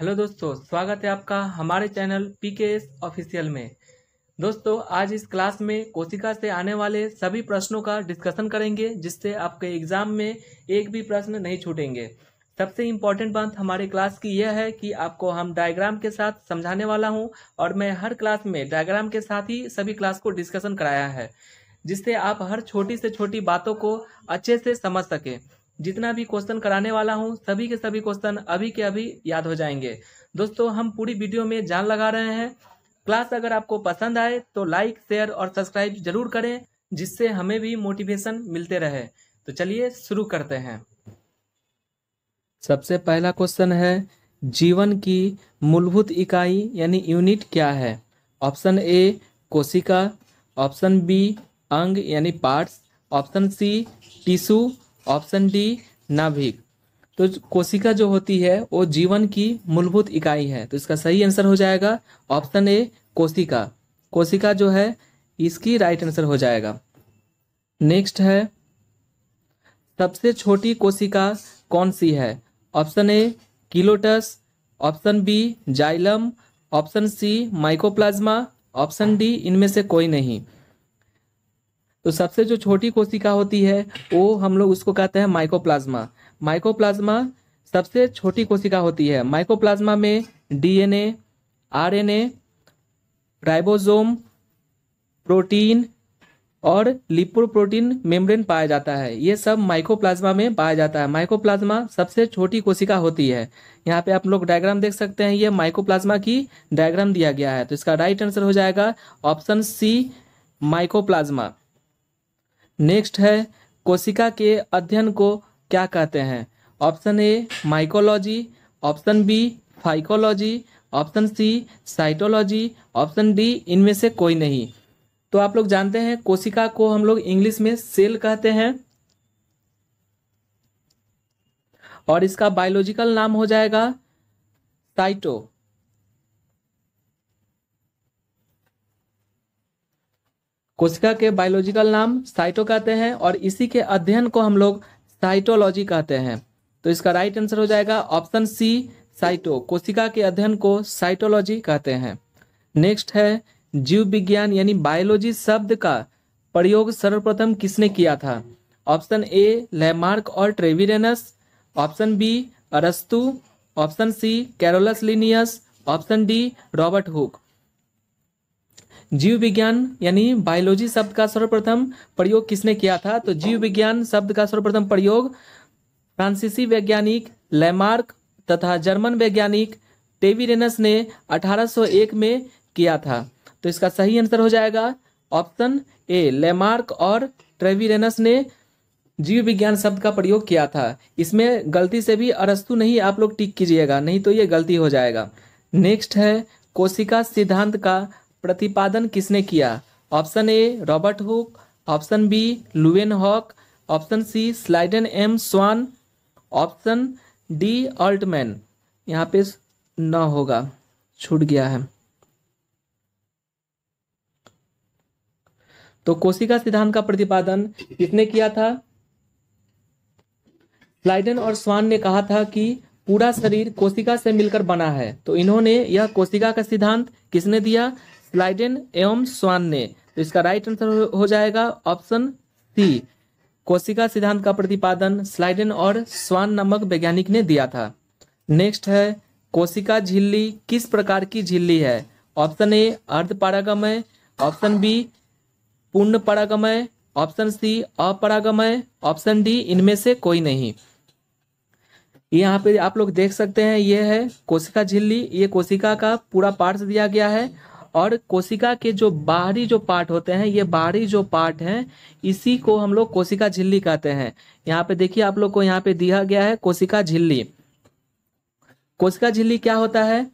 Hello दोस्तों स्वागत है आपका हमारे channel P K S official में दोस्तों आज इस क्लास में कोशिका से आने वाले सभी प्रश्नों का डिस्कशन करेंगे जिससे आपके एग्जाम में एक भी प्रश्न नहीं छूटेंगे सबसे इम्पोर्टेंट बात हमारे क्लास की यह है कि आपको हम डायग्राम के साथ समझाने वाला हूँ और मैं हर क्लास में डायग्राम के साथ ही सभी क्लास को डिस्कशन कराया है जिससे आप हर छोटी से छोटी बातों को अच्छे से समझ सकें जितना भी क्वेश्चन कराने वाला हूँ सभी के सभी क्वेश्चन अभी के अभी याद हो जाएंगे दोस्तों हम पूरी वीडियो में जान लगा रहे हैं क्लास अगर आपको पसंद आए तो लाइक शेयर और सब्सक्राइब जरूर करें जिससे हमें भी मोटिवेशन मिलते रहे तो चलिए शुरू करते हैं सबसे पहला क्वेश्चन है जीवन की मूलभूत इकाई यानी यूनिट क्या है ऑप्शन ए कोशिका ऑप्शन बी अंग यानी parts option C tissue option D नाभिक तो कोशिका जो होती है वो जीवन की मूलभूत इकाई है तो इसका सही आंसर हो जाएगा ऑप्शन ए कोशिका कोशिका जो है इसकी राइट आंसर हो जाएगा नेक्स्ट है सबसे छोटी कोशिका कौन सी है ऑप्शन ए किलोटस option B xylem option C mycoplasma option D इनमें से कोई नहीं तो सबसे जो छोटी कोशिका होती है वो हम लोग उसको कहते हैं माइकोप्लाज्मा माइकोप्लाज्मा सबसे छोटी कोशिका होती है माइकोप्लाज्मा में डीएनए आरएनए राइबोसोम प्रोटीन और लिपोप्रोटीन मेम्ब्रेन पाया जाता है ये सब माइकोप्लाज्मा में पाया जाता है माइकोप्लाज्मा सबसे छोटी कोशिका होती है यहाँ पे आप लोग डायग्राम देख सकते हैं ये माइकोप्लाज्मा की डायग्राम दिया गया है तो इसका राइट आंसर हो जाएगा ऑप्शन सी माइकोप्लाज्मा नेक्स्ट है कोशिका के अध्ययन को क्या कहते हैं option A mycology option B phycology option C cytology option D इनमें से कोई नहीं तो आप लोग जानते हैं कोशिका को हम लोग इंग्लिश में सेल कहते हैं और इसका बायोलॉजिकल नाम हो जाएगा साइटो कोशिका के बायोलॉजिकल नाम साइटो कहते हैं और इसी के अध्ययन को हम लोग साइटोलॉजी कहते हैं तो इसका राइट आंसर हो जाएगा ऑप्शन सी साइटो कोशिका के अध्ययन को साइटोलॉजी कहते हैं नेक्स्ट है जीव विज्ञान यानी बायोलॉजी शब्द का प्रयोग सर्वप्रथम किसने किया था ऑप्शन ए लेमार्क और ट्रेविरेनस ऑप्शन बी अरस्तु option C Carolus Linnaeus option D Robert Hooke जीव विज्ञान यानी बायोलॉजी शब्द का सर्वप्रथम प्रयोग किसने किया था तो जीव विज्ञान शब्द का सर्वप्रथम प्रयोग फ्रांसीसी वैज्ञानिक लैमार्क तथा जर्मन वैज्ञानिक टेविरेनस ने 1801 में किया था तो इसका सही आंसर हो जाएगा ऑप्शन ए लेमार्क और ट्रेविरेनस ने जीव विज्ञान शब्द का प्रयोग किया था इसमें गलती से भी अरस्तु नहीं आप लोग टिक कीजिएगा नहीं तो ये गलती हो जाएगा नेक्स्ट है कोशिका सिद्धांत का प्रतिपादन किसने किया option A Robert Hooke option B Leeuwenhoek option C Schleiden एम स्वान ऑप्शन डी अल्टमैन यहाँ पे न होगा छूट गया है तो कोशिका सिद्धांत का प्रतिपादन किसने किया था स्लाइडन और स्वान ने कहा था कि पूरा शरीर कोशिका से मिलकर बना है तो इन्होंने यह कोशिका का सिद्धांत किसने दिया स्लाइडेन एवं स्वान ने तो इसका राइट आंसर हो जाएगा ऑप्शन सी कोशिका सिद्धांत का प्रतिपादन स्लाइडेन और स्वान नामक वैज्ञानिक ने दिया था नेक्स्ट है कोशिका झिल्ली किस प्रकार की झिल्ली है ऑप्शन ए अर्ध पारागमय ऑप्शन बी पूर्ण परागमय ऑप्शन सी अपरागमय ऑप्शन डी इनमें से कोई नहीं यहाँ पे आप लोग देख सकते हैं ये है कोशिका झिल्ली ये कोशिका का पूरा पार्ट दिया गया है और कोशिका के जो बाहरी जो पार्ट होते हैं ये बाहरी जो पार्ट हैं इसी को हम लोग कोशिका झिल्ली कहते हैं यहाँ पे देखिए आप लोग को यहाँ पे दिया गया है कोशिका झिल्ली कोशिका झिल्ली क्या होता है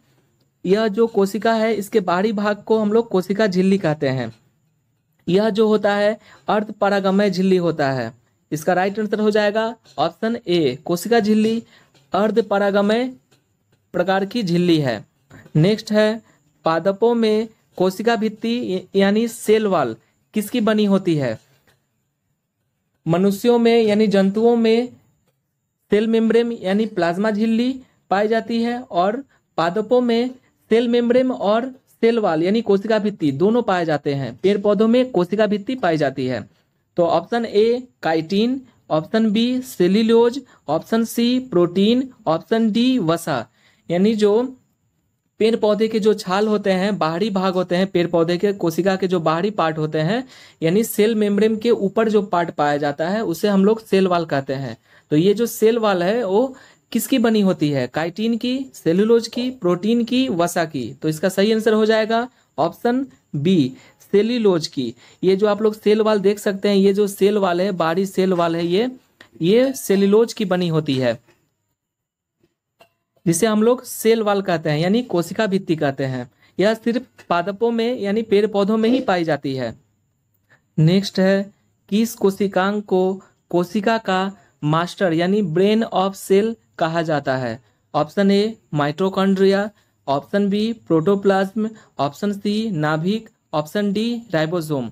यह जो कोशिका है इसके बाहरी भाग को हम लोग कोशिका झिल्ली कहते हैं यह जो होता है अर्थ परागमय झिल्ली होता है इसका राइट आंसर हो जाएगा ऑप्शन ए कोशिका झिल्ली अर्ध परागमय प्रकार की झिल्ली है नेक्स्ट है पादपों में कोशिका भित्ति यानी सेल वाल किसकी बनी होती है मनुष्यों में यानी जंतुओं में सेल मेम्ब्रेन यानी प्लाज्मा झिल्ली पाई जाती है और पादपों में सेल मेम्ब्रेन और सेल वाल यानी कोशिका भित्ति दोनों पाए जाते हैं पेड़ पौधों में कोशिका भित्ति पाई जाती है तो option A chitin option B cellulose option C protein option D वसा यानी जो पेड़ पौधे के जो छाल होते हैं बाहरी भाग होते हैं पेड़ पौधे के कोशिका के जो बाहरी पार्ट होते हैं यानी सेल मेम्ब्रेन के ऊपर जो पार्ट पाया जाता है उसे हम लोग सेल वाल कहते हैं तो ये जो सेल वाल है वो किसकी बनी होती है काइटिन की सेलुलोज की प्रोटीन की वसा की तो इसका सही आंसर हो जाएगा ऑप्शन बी सेल्यूलोज की ये जो आप लोग सेल वाल देख सकते हैं ये जो सेल वाल है बाहरी सेल वाल है ये ये सेलुलोज की बनी होती है जिसे हम लोग सेल वाल कहते हैं यानी कोशिका भित्ति कहते हैं यह सिर्फ पादपों में यानी पेड़ पौधों में ही पाई जाती है नेक्स्ट है किस कोशिकांग को कोशिका का मास्टर यानी ब्रेन ऑफ सेल कहा जाता है option A mitochondria option B protoplasm option C नाभिक ऑप्शन डी राइबोसोम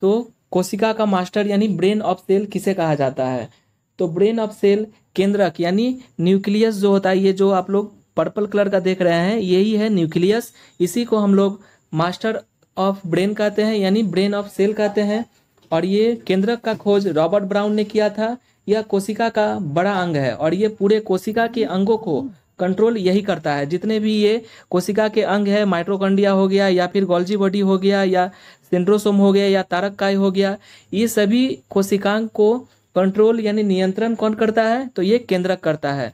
तो कोशिका का मास्टर यानी ब्रेन ऑफ सेल किसे कहा जाता है तो ब्रेन ऑफ सेल केंद्रक यानी न्यूक्लियस जो होता है ये जो आप लोग पर्पल कलर का देख रहे हैं यही है न्यूक्लियस इसी को हम लोग मास्टर ऑफ ब्रेन कहते हैं यानी ब्रेन ऑफ सेल कहते हैं और ये केंद्रक का खोज रॉबर्ट ब्राउन ने किया था यह कोशिका का बड़ा अंग है और ये पूरे कोशिका के अंगों को कंट्रोल यही करता है जितने भी ये कोशिका के अंग है माइट्रोकंडिया हो गया या फिर गोल्जी बॉडी हो गया या सिंड्रोसोम हो गया या तारक काय हो गया ये सभी कोशिकांग को कंट्रोल यानी नियंत्रण कौन करता है तो ये केंद्रक करता है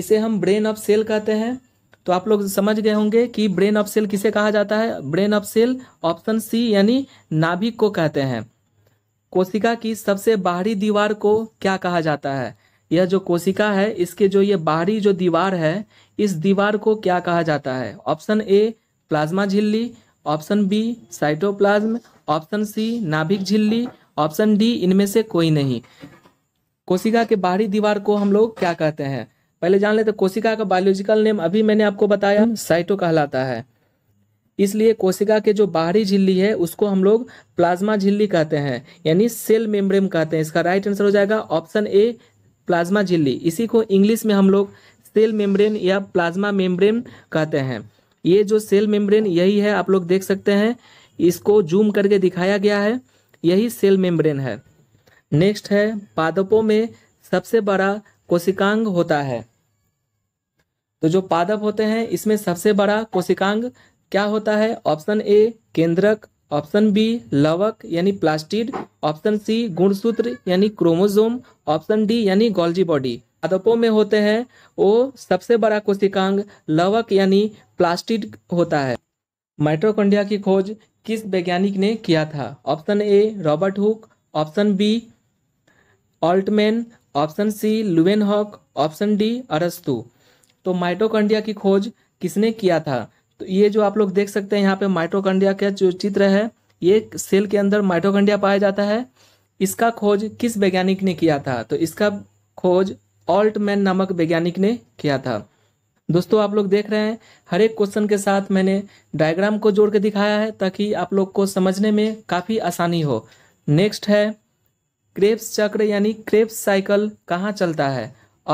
इसे हम ब्रेन ऑफ सेल कहते हैं तो आप लोग समझ गए होंगे कि ब्रेन ऑफ सेल किसे कहा जाता है brain of cell option C यानी नाभिक को कहते हैं कोशिका की सबसे बाहरी दीवार को क्या कहा जाता है यह जो कोशिका है इसके जो ये बाहरी जो दीवार है इस दीवार को क्या कहा जाता है ऑप्शन ए प्लाज्मा झिल्ली option B cytoplasm option C नाभिक झिल्ली ऑप्शन डी इनमें से कोई नहीं कोशिका के बाहरी दीवार को हम लोग क्या कहते हैं पहले जान लेते कोशिका का बायोलॉजिकल नेम अभी मैंने आपको बताया साइटो हम्म। कहलाता है इसलिए कोशिका के जो बाहरी झिल्ली है उसको हम लोग प्लाज्मा झिल्ली कहते हैं यानी सेल मेम्ब्रेन कहते हैं इसका राइट आंसर हो जाएगा ऑप्शन ए प्लाज्मा झिल्ली इसी को इंग्लिश में हम लोग सेल मेम्ब्रेन या प्लाज्मा मेम्ब्रेन कहते हैं ये जो सेल मेम्ब्रेन यही है आप लोग देख सकते हैं इसको जूम करके दिखाया गया है यही सेल मेम्ब्रेन है नेक्स्ट है पादपों में सबसे बड़ा कोशिकांग होता है तो जो पादप होते हैं इसमें सबसे बड़ा कोशिकांग क्या होता है ऑप्शन ए केंद्रक ऑप्शन बी लवक यानी प्लास्टिड ऑप्शन सी गुणसूत्र यानी क्रोमोजोम ऑप्शन डी यानी गोल्जी बॉडी पादपों में होते हैं वो सबसे बड़ा कोशिकांग लवक यानी प्लास्टिड होता है माइट्रोकंडिया की खोज किस वैज्ञानिक ने किया था option A Robert Hooke option B Altmann option C Leeuwenhoek option D अरस्तु तो माइटोकंडिया की खोज किसने किया था तो ये जो आप लोग देख सकते हैं यहाँ पे माइटोकंडिया का जो चित्र है ये सेल के अंदर माइटोकंडिया पाया जाता है इसका खोज किस वैज्ञानिक ने किया था तो इसका खोज ऑल्टमैन नामक वैज्ञानिक ने किया था दोस्तों आप लोग देख रहे हैं हर एक क्वेश्चन के साथ मैंने डायग्राम को जोड़ के दिखाया है ताकि आप लोग को समझने में काफ़ी आसानी हो नेक्स्ट है क्रेप्स चक्र यानी क्रेप्स साइकिल कहाँ चलता है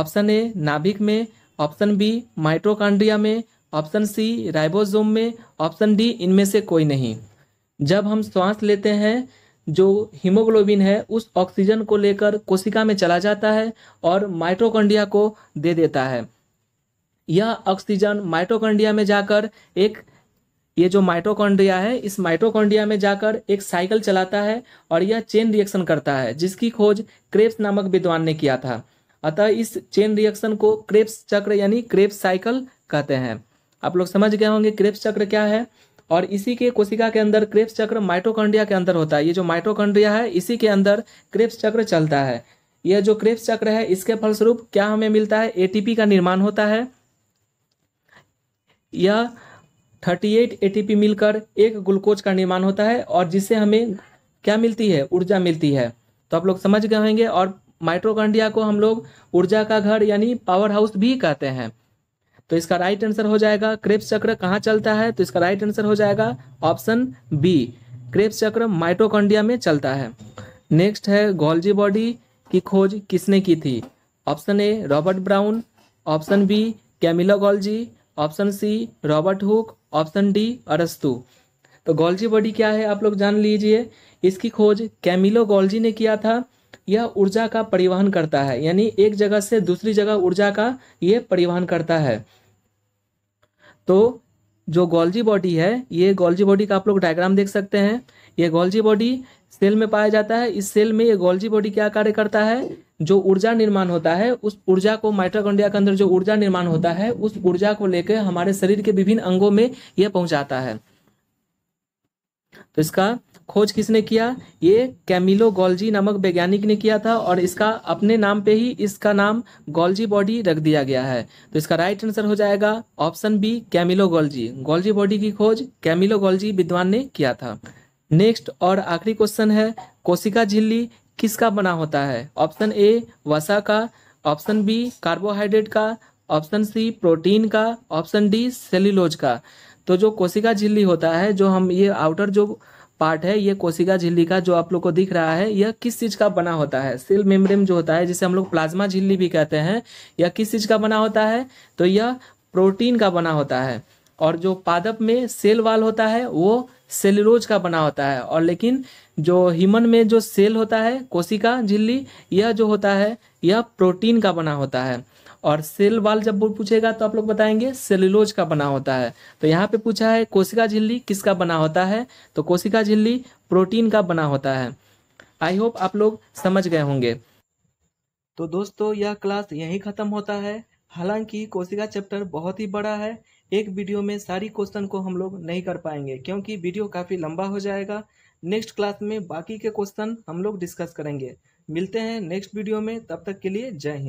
ऑप्शन ए नाभिक में ऑप्शन बी माइट्रोकांड्रिया में ऑप्शन सी राइबोसोम में ऑप्शन डी इनमें से कोई नहीं जब हम श्वास लेते हैं जो हीमोग्लोबिन है उस ऑक्सीजन को लेकर कोशिका में चला जाता है और माइट्रोकॉन्ड्रिया को दे देता है यह ऑक्सीजन माइटोकॉन्ड्रिया में जाकर एक ये जो माइटोकॉन्ड्रिया है इस माइटोकॉन्ड्रिया में जाकर एक साइकिल चलाता है और यह चेन रिएक्शन करता है जिसकी खोज क्रेप्स नामक विद्वान ने किया था अतः इस चेन रिएक्शन को क्रेप्स चक्र यानी क्रेप्स साइकिल कहते हैं आप लोग समझ गए होंगे क्रेप्स चक्र क्या है और इसी के कोशिका के अंदर क्रेप्स चक्र माइटोकॉन्ड्रिया के अंदर होता है ये जो माइटोकॉन्ड्रिया है इसी के अंदर क्रेप्स चक्र चलता है यह जो क्रेप्स चक्र है इसके फलस्वरूप क्या हमें मिलता है एटीपी का निर्माण होता है यह 38 एटीपी मिलकर एक ग्लूकोज का निर्माण होता है और जिससे हमें क्या मिलती है ऊर्जा मिलती है तो आप लोग समझ गए होंगे और माइट्रोकॉन्ड्रिया को हम लोग ऊर्जा का घर यानी पावर हाउस भी कहते हैं तो इसका राइट आंसर हो जाएगा क्रेप चक्र कहाँ चलता है तो इसका राइट आंसर हो जाएगा ऑप्शन बी क्रेप चक्र माइटोकॉन्ड्रिया में चलता है नेक्स्ट है गोल्जी बॉडी की खोज किसने की थी option A Robert Brown option B Camillo Golgi option C Robert Hooke option D अरस्तु तो गोल्जी बॉडी क्या है आप लोग जान लीजिए इसकी खोज कैमिलो गोल्जी ने किया था यह ऊर्जा का परिवहन करता है यानी एक जगह से दूसरी जगह ऊर्जा का यह परिवहन करता है तो जो गोल्जी बॉडी है ये गोल्जी बॉडी का आप लोग डायग्राम देख सकते हैं ये गोल्जी बॉडी सेल में पाया जाता है इस सेल में ये गोल्जी बॉडी क्या कार्य करता है जो ऊर्जा निर्माण होता है उस ऊर्जा को माइट्रोकंडिया के अंदर जो ऊर्जा निर्माण होता है उस ऊर्जा को लेकर हमारे शरीर के विभिन्न अंगों में यह पहुंचाता है तो इसका खोज किसने किया ये कैमिलो गोल्जी नामक वैज्ञानिक ने किया था और इसका अपने नाम पे ही इसका नाम गोल्जी बॉडी रख दिया गया है तो इसका राइट आंसर हो जाएगा option B Camillo Golgi Golgi body की खोज कैमिलो गोल्जी विद्वान ने किया था नेक्स्ट और आखिरी क्वेश्चन है कोशिका झिल्ली किसका बना होता है ऑप्शन ए वसा का ऑप्शन बी कार्बोहाइड्रेट का ऑप्शन सी प्रोटीन का ऑप्शन डी सेल्यूलोज का तो जो कोशिका झिल्ली होता है जो हम ये आउटर जो पार्ट है ये कोशिका झिल्ली का जो आप लोग को दिख रहा है यह किस चीज का बना होता है सेल मेम्ब्रेन जो होता है जिसे हम लोग प्लाज्मा झिल्ली भी कहते हैं यह किस चीज का बना होता है तो यह प्रोटीन का बना होता है और जो पादप में सेल वाल होता है वो सेलरोज का बना होता है और लेकिन जो ह्यूमन में जो सेल होता है कोशिका झिल्ली यह जो होता है यह प्रोटीन का बना होता है और सेल वाल जब पूछेगा तो आप लोग बताएंगे सेलुलोज का बना होता है तो यहाँ पे पूछा है कोशिका झिल्ली किसका बना होता है तो कोशिका झिल्ली प्रोटीन का बना होता है आई होप आप लोग समझ गए होंगे तो दोस्तों यह क्लास यहीं ख़त्म होता है हालांकि कोशिका चैप्टर बहुत ही बड़ा है एक वीडियो में सारी क्वेश्चन को हम लोग नहीं कर पाएंगे क्योंकि वीडियो काफ़ी लंबा हो जाएगा नेक्स्ट क्लास में बाकी के क्वेश्चन हम लोग डिस्कस करेंगे मिलते हैं नेक्स्ट वीडियो में तब तक के लिए जय हिंद